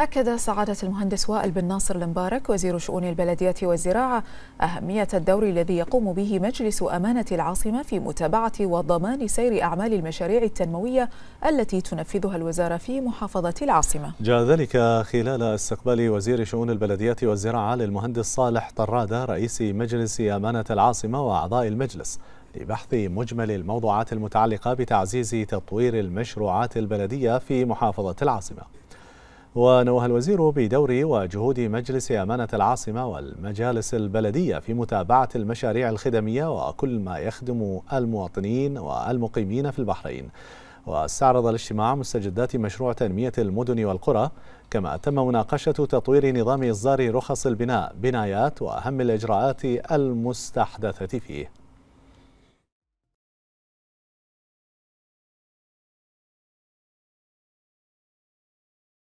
أكد سعادة المهندس وائل بن ناصر المبارك وزير شؤون البلدية والزراعة أهمية الدور الذي يقوم به مجلس أمانة العاصمة في متابعة وضمان سير أعمال المشاريع التنموية التي تنفذها الوزارة في محافظة العاصمة جاء ذلك خلال استقبال وزير شؤون البلدية والزراعة للمهندس صالح طرادة رئيس مجلس أمانة العاصمة وأعضاء المجلس لبحث مجمل الموضوعات المتعلقة بتعزيز تطوير المشروعات البلدية في محافظة العاصمة ونوه الوزير بدور وجهود مجلس أمانة العاصمة والمجالس البلدية في متابعة المشاريع الخدمية وكل ما يخدم المواطنين والمقيمين في البحرين واستعرض الاجتماع مستجدات مشروع تنمية المدن والقرى كما تم مناقشة تطوير نظام إصدار رخص البناء بنايات وأهم الإجراءات المستحدثة فيه